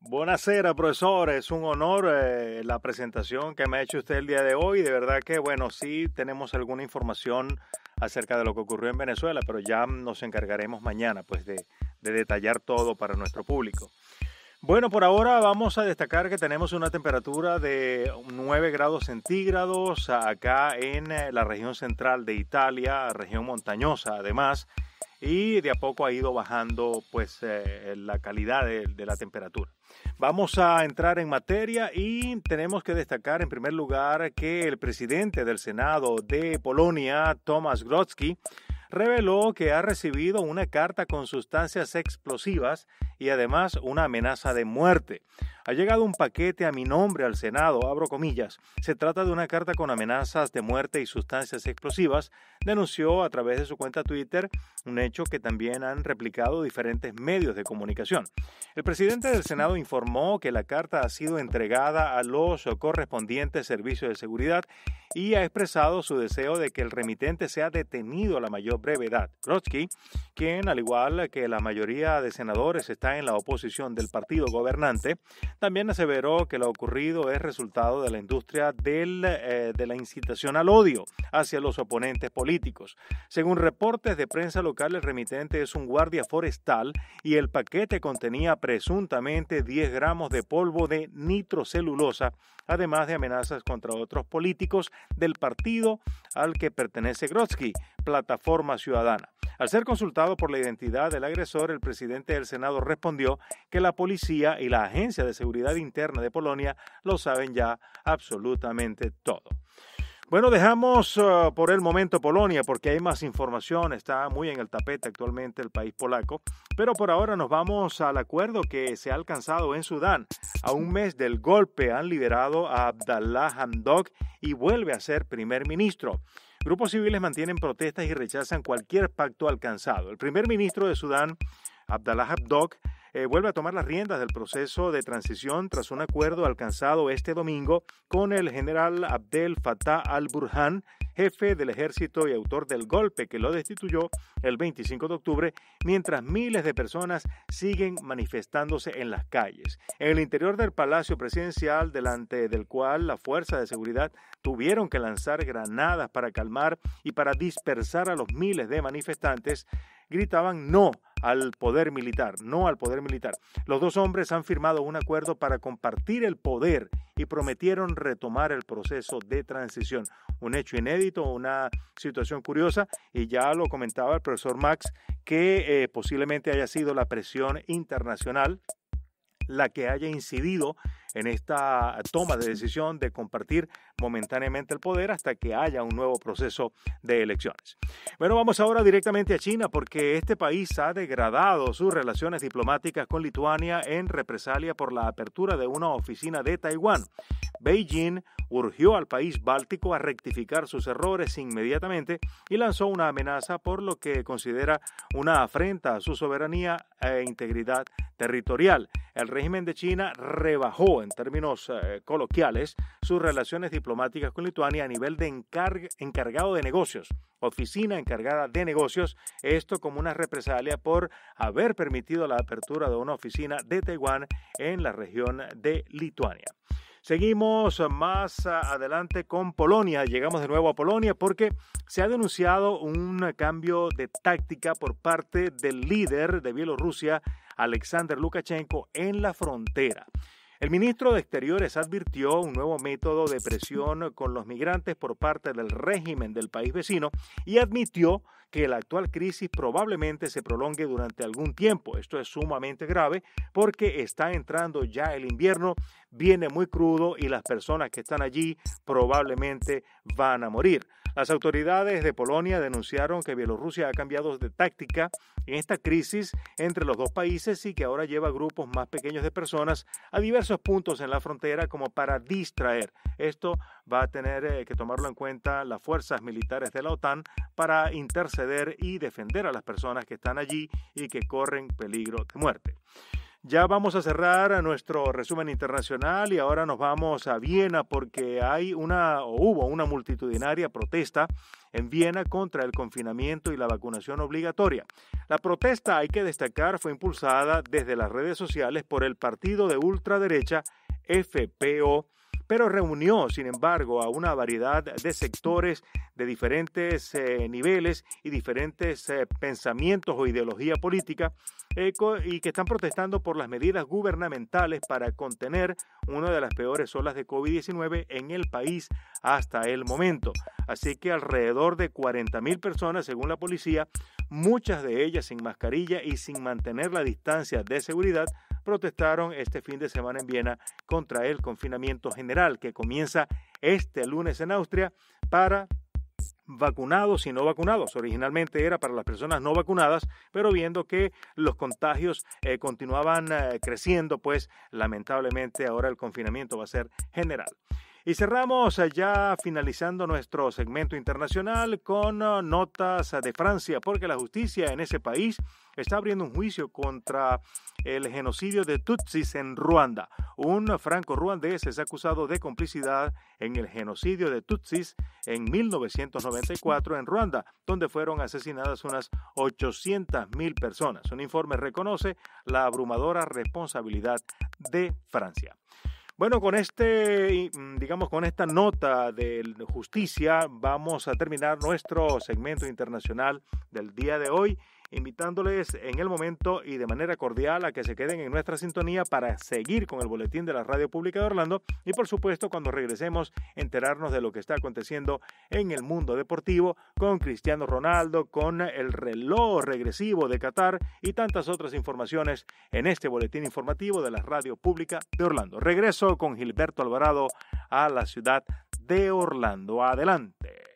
Buenas tardes, profesor. Es un honor eh, la presentación que me ha hecho usted el día de hoy. De verdad que, bueno, sí tenemos alguna información acerca de lo que ocurrió en Venezuela, pero ya nos encargaremos mañana, pues, de, de detallar todo para nuestro público. Bueno, por ahora vamos a destacar que tenemos una temperatura de 9 grados centígrados acá en eh, la región central de Italia, región montañosa además y de a poco ha ido bajando pues eh, la calidad de, la temperatura. Vamos a entrar en materia y tenemos que destacar en primer lugar que el presidente del Senado de Polonia, Tomasz Grodzki, reveló que ha recibido una carta con sustancias explosivas y además una amenaza de muerte. Ha llegado un paquete a mi nombre al Senado, abro comillas. Se trata de una carta con amenazas de muerte y sustancias explosivas, denunció a través de su cuenta Twitter, un hecho que también han replicado diferentes medios de comunicación. El presidente del Senado informó que la carta ha sido entregada a los correspondientes servicios de seguridad y ha expresado su deseo de que el remitente sea detenido a la mayor brevedad. Grotsky, quien al igual que la mayoría de senadores está en la oposición del partido gobernante, también aseveró que lo ocurrido es resultado de la industria eh, de la incitación al odio hacia los oponentes políticos. Según reportes de prensa local, el remitente es un guardia forestal y el paquete contenía presuntamente 10 gramos de polvo de nitrocelulosa, además de amenazas contra otros políticos del partido al que pertenece Grotsky, Plataforma Ciudadana. Al ser consultado por la identidad del agresor, el presidente del Senado respondió que la policía y la Agencia de Seguridad Interna de Polonia lo saben ya absolutamente todo. Bueno, dejamos eh, por el momento Polonia porque hay más información, está muy en el tapete actualmente el país polaco, pero por ahora nos vamos al acuerdo que se ha alcanzado en Sudán. A un mes del golpe han liberado a Abdallah Hamdok y vuelve a ser primer ministro. Grupos civiles mantienen protestas y rechazan cualquier pacto alcanzado. El primer ministro de Sudán, Abdallah Abdok, eh, vuelve a tomar las riendas del proceso de transición tras un acuerdo alcanzado este domingo con el general Abdel Fattah al-Burhan, jefe del ejército y autor del golpe que lo destituyó el 25 de octubre, mientras miles de personas siguen manifestándose en las calles. En el interior del Palacio Presidencial, delante del cual la fuerza de seguridad tuvieron que lanzar granadas para calmar y para dispersar a los miles de manifestantes, gritaban no al poder militar, no al poder militar. Los dos hombres han firmado un acuerdo para compartir el poder y prometieron retomar el proceso de transición. Un hecho inédito, una situación curiosa, y ya lo comentaba el profesor Max, que eh, posiblemente haya sido la presión internacional la que haya incidido en esta toma de decisión de compartir momentáneamente el poder hasta que haya un nuevo proceso de elecciones. Bueno, vamos ahora directamente a China porque este país ha degradado sus relaciones diplomáticas con Lituania en represalia por la apertura de una oficina de Taiwán. Beijing urgió al país báltico a rectificar sus errores inmediatamente y lanzó una amenaza por lo que considera una afrenta a su soberanía e integridad territorial. El régimen de China rebajó, en términos eh, coloquiales, sus relaciones diplomáticas con Lituania a nivel de encargado de negocios, oficina encargada de negocios, esto como una represalia por haber permitido la apertura de una oficina de Taiwán en la región de Lituania. Seguimos más adelante con Polonia. Llegamos de nuevo a Polonia porque se ha denunciado un cambio de táctica por parte del líder de Bielorrusia, Alexander Lukashenko, en la frontera. El ministro de Exteriores advirtió un nuevo método de presión con los migrantes por parte del régimen del país vecino y admitió que la actual crisis probablemente se prolongue durante algún tiempo. Esto es sumamente grave porque está entrando ya el invierno viene muy crudo y las personas que están allí probablemente van a morir. Las autoridades de Polonia denunciaron que Bielorrusia ha cambiado de táctica en esta crisis entre los dos países y que ahora lleva grupos más pequeños de personas a diversos puntos en la frontera como para distraer. Esto va a tener eh, que tomarlo en cuenta las fuerzas militares de la OTAN para interceder y defender a las personas que están allí y que corren peligro de muerte. Ya vamos a cerrar nuestro resumen internacional y ahora nos vamos a Viena porque hay una o hubo una multitudinaria protesta en Viena contra el confinamiento y la vacunación obligatoria. La protesta, hay que destacar, fue impulsada desde las redes sociales por el partido de ultraderecha FPO pero reunió, sin embargo, a una variedad de sectores de diferentes eh, niveles y diferentes eh, pensamientos o ideología política eh, y que están protestando por las medidas gubernamentales para contener una de las peores olas de COVID-19 en el país hasta el momento. Así que alrededor de 40.000 personas, según la policía, muchas de ellas sin mascarilla y sin mantener la distancia de seguridad, protestaron este fin de semana en Viena contra el confinamiento general que comienza este lunes en Austria para vacunados y no vacunados. Originalmente era para las personas no vacunadas, pero viendo que los contagios eh, continuaban eh, creciendo, pues lamentablemente ahora el confinamiento va a ser general. Y cerramos eh, ya finalizando nuestro segmento internacional con eh, notas eh, de Francia, porque la justicia en ese país está abriendo un juicio contra el genocidio de Tutsis en Ruanda. Un franco-ruandés es acusado de complicidad en el genocidio de Tutsis en 1994 en Ruanda, donde fueron asesinadas unas 800.000 personas. Un informe reconoce la abrumadora responsabilidad de Francia. Bueno, con este, mm, digamos, con esta nota de justicia, vamos a terminar nuestro segmento internacional del día de hoy invitándoles en el momento y de manera cordial a que se queden en nuestra sintonía para seguir con el boletín de la Radio Pública de Orlando y por supuesto cuando regresemos enterarnos de lo que está aconteciendo en el mundo deportivo con Cristiano Ronaldo, con el reloj regresivo de Qatar y tantas otras informaciones en este boletín informativo de la Radio Pública de Orlando. Regreso con Gilberto Alvarado a la ciudad de Orlando. Adelante.